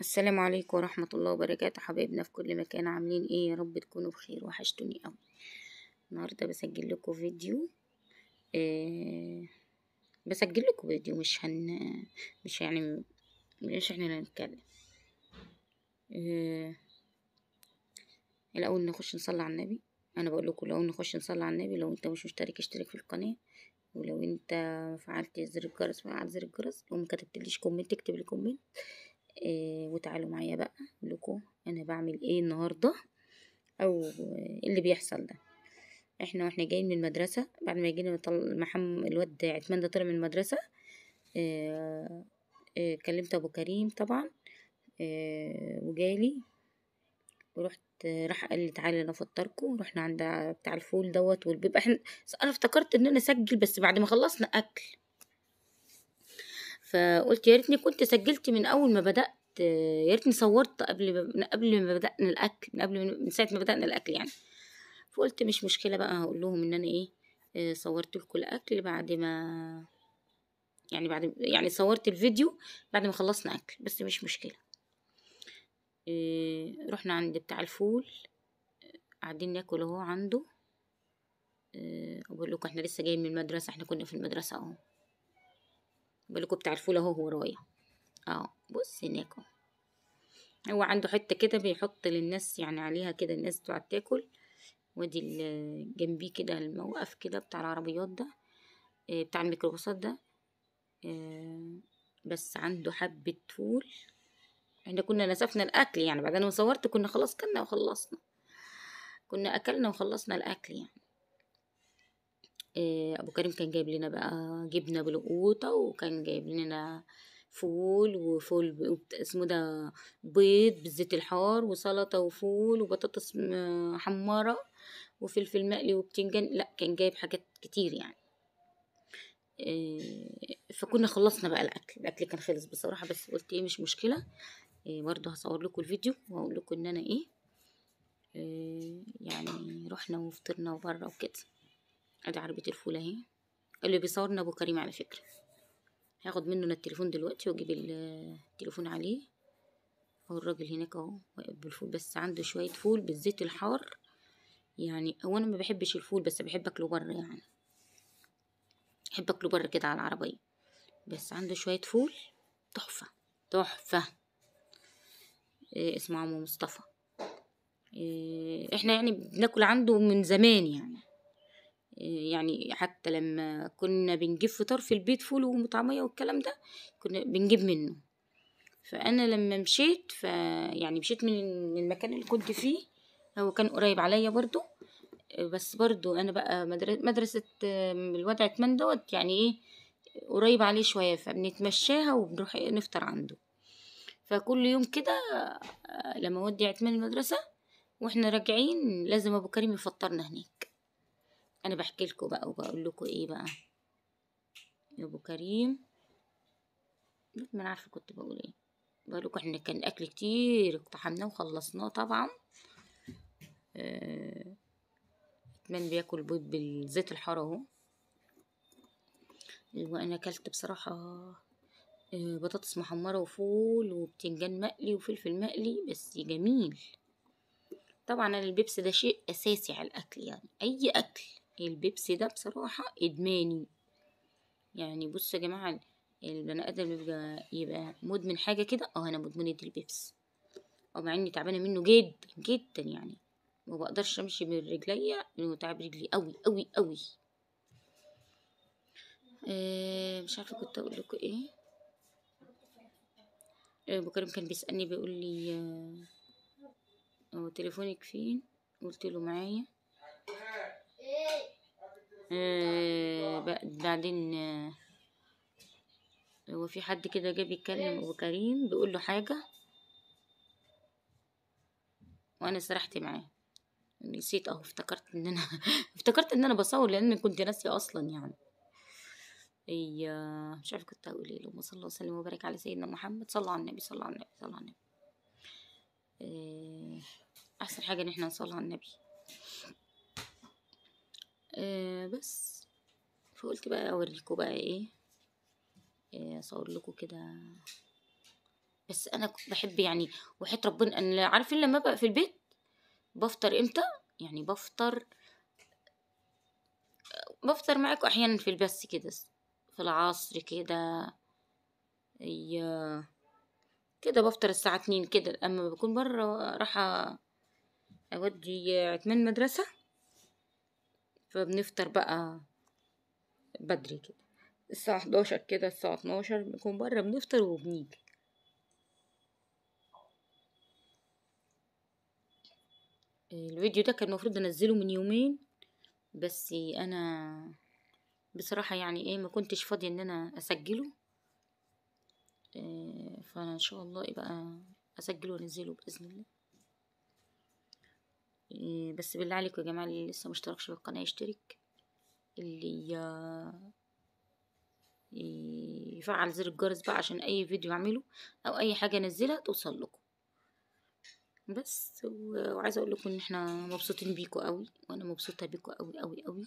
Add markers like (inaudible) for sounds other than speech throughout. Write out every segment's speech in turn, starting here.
السلام عليكم ورحمة الله وبركاته حبايبنا في كل مكان عاملين ايه يا رب تكونوا بخير وحشتوني قوي النهاردة بسجل لكم فيديو ايه بسجل لكم فيديو مش هن مش يعني مش احنا اللي هنتكلم ايه الاول نخش نصلي على النبي انا بقول لكم لو نخش نصلي على النبي لو انت مش مشترك اشترك في القناة ولو انت فعلت زر الجرس فعل زر الجرس لو ما كتبتليش كومنت اكتب لي كومنت آه وتعالوا معايا بقى لكم انا بعمل ايه النهارده او اللي بيحصل ده احنا واحنا جايين من المدرسه بعد ما جينا محم الواد عثمان ده طلع من المدرسه آه آه كلمت ابو كريم طبعا آه وجالي ورحت راح قال لي تعالي انا افطركم ورحنا عند بتاع الفول دوت والبيب احنا انا افتكرت ان انا اسجل بس بعد ما خلصنا اكل فقلت يا ريتني كنت سجلت من اول ما بدات يا ريتني صورت قبل ما قبل ما بدانا الاكل من قبل من ساعه ما بدانا الاكل يعني فقلت مش مشكله بقى هقول لهم ان انا ايه آه، صورت لكم الاكل بعد ما يعني بعد يعني صورت الفيديو بعد ما خلصنا اكل بس مش مشكله آه، رحنا عند بتاع الفول آه، قاعدين ناكل اهو عنده بقول لكم احنا لسه جايين من المدرسه احنا كنا في المدرسه اهو بتعرفوا له اهو ورايا اهو بص هناك هو عنده حته كده بيحط للناس يعني عليها كده الناس تقعد تاكل ودي جنبيه كده الموقف كده بتاع العربيات ده آه، بتاع الميكروباصات ده آه، بس عنده حبة فول احنا كنا نسفنا الأكل يعني بعد أنا صورت كنا خلاص كلنا وخلصنا كنا أكلنا وخلصنا الأكل يعني آه، ابو كريم كان جايب لنا بقى جبنه بالقوطه وكان جايب لنا فول وفول اسمه ده بيض بالزيت الحار وسلطه وفول وبطاطس محمره وفلفل مقلي وبتنجان لا كان جايب حاجات كتير يعني آه، فكنا خلصنا بقى الاكل الاكل كان خلص بصراحه بس قلت ايه مش مشكله آه، برضه هصور لكم الفيديو واقول لكم ان انا ايه يعني رحنا وفطرنا وبره وكده ادي عربية الفول اهي اللي بيصورنا ابو كريم على فكرة هاخد منه انا التليفون دلوقتي واجيب التليفون عليه اهو الراجل هناك اهو واقف بالفول بس عنده شوية فول بالزيت الحار يعني هو انا ما بحبش الفول بس بحب اكله بره يعني بحب اكله بره كده على العربية بس عنده شوية فول تحفة تحفة إيه اسمه عمو مصطفى إيه احنا يعني بناكل عنده من زمان يعني يعني حتى لما كنا بنجيب فطار في البيت فول ومطعمية والكلام ده كنا بنجيب منه فأنا لما مشيت يعني مشيت من المكان اللي كنت فيه هو كان قريب عليا برضو بس برضو أنا بقى مدرسة الوضع اتمن دوت يعني إيه قريب عليه شوية فبنتمشاها وبنروح نفطر عنده فكل يوم كده لما ودي عتمان المدرسة واحنا راجعين لازم أبو كريم يفطرنا هناك انا بحكي لكم بقى وبقول لكم ايه بقى يا ابو كريم ما انا عارفه كنت بقول ايه بقول لكم احنا كان اكل كتير اقتحمناه وخلصناه طبعا آه. اتمنى بياكل بيض بالزيت الحار اهو وانا أيوة، اكلت بصراحه آه، بطاطس محمره وفول وبتنجان مقلي وفلفل مقلي بس جميل طبعا البيبس ده شيء اساسي على الاكل يعني اي اكل البيبسي ده بصراحة إدماني يعني بصوا يا جماعة البني آدم يبقى, يبقى مدمن حاجة كده اه أنا مدمنة البيبس أو مع إني تعبانة منه جدا جدا يعني ما بقدرش أمشي رجليا لأنه تعب رجلي أوي أوي أوي آه مش عارفة كنت أقول لكم إيه أبو آه، كريم كان بيسألني بيقول لي آه، هو تليفونك فين قلت له معايا آه، بعدين آه، هو في حد كده جه بيتكلم كريم بيقول له حاجة وانا سرحت معاه نسيت اهو افتكرت ان انا (laughs) افتكرت ان انا بصور لان كنت ناسي اصلا يعني اي مش عارفه كنت هقول ايه اللهم صل وسلم وبارك على سيدنا محمد صلى على النبي صلى على النبي صلى على النبي آه، احسن حاجه ان احنا نصلي على النبي آه، بس فقلت بقى اوريكم بقى ايه آه، اصور لكم كده بس انا بحب يعني وحيت ربنا ان عارفين إيه، لما بقى في البيت بفطر امتى يعني بفطر بفطر معاكم احيانا في البس كده في العصر كده كده بفطر الساعة اتنين كده اما بكون برا راح اودي عثمان مدرسة فبنفطر بقى بدري كده الساعة 11 كده الساعة 12 بنكون بره بنفطر وبنيجي الفيديو ده كان المفروض انزله من يومين بس انا بصراحة يعني ايه ما كنتش فاضية ان انا اسجله اه، فانا ان شاء الله يبقى اسجله وانزله باذن الله إيه، بس بالله عليكم يا جماعة اللي لسه مشتركش في القناه يشترك اللي آه، يفعل زر الجرس بقى عشان اي فيديو اعمله او اي حاجة انزلها توصل لكم بس وعايزة اقول لكم ان احنا مبسوطين بيكم قوي وانا مبسوطة بيكم قوي قوي قوي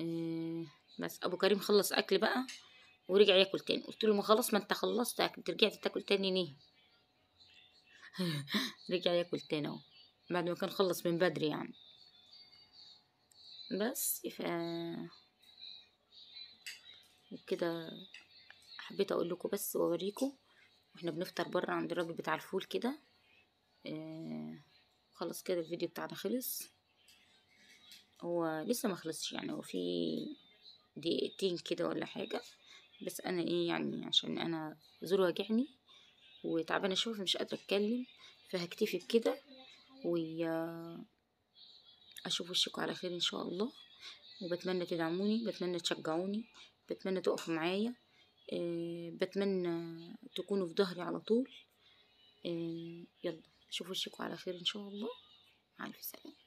آه بس ابو كريم خلص اكل بقى ورجع ياكل تاني قلت له ما خلص ما انت خلصت اكل رجعت تاكل تاني ليه (laughs) رجع ياكل تاني اهو بعد ما كان خلص من بدري يعني بس ف كده حبيت اقول لكم بس واوريكم واحنا بنفطر بره عند الراجل بتاع الفول كده خلص آه، خلاص كده الفيديو بتاعنا خلص هو لسه ما خلصش يعني هو في دقيقتين كده ولا حاجه بس انا ايه يعني عشان انا زور واجعني وتعبانة شوية مش قادرة اتكلم فهكتفي بكده واشوف وشكم على خير ان شاء الله وبتمنى تدعموني بتمنى تشجعوني بتمنى تقفوا معايا آه، بتمنى تكونوا في ظهري على طول آه، يلا شوفوا وشكم على خير ان شاء الله مع السلامه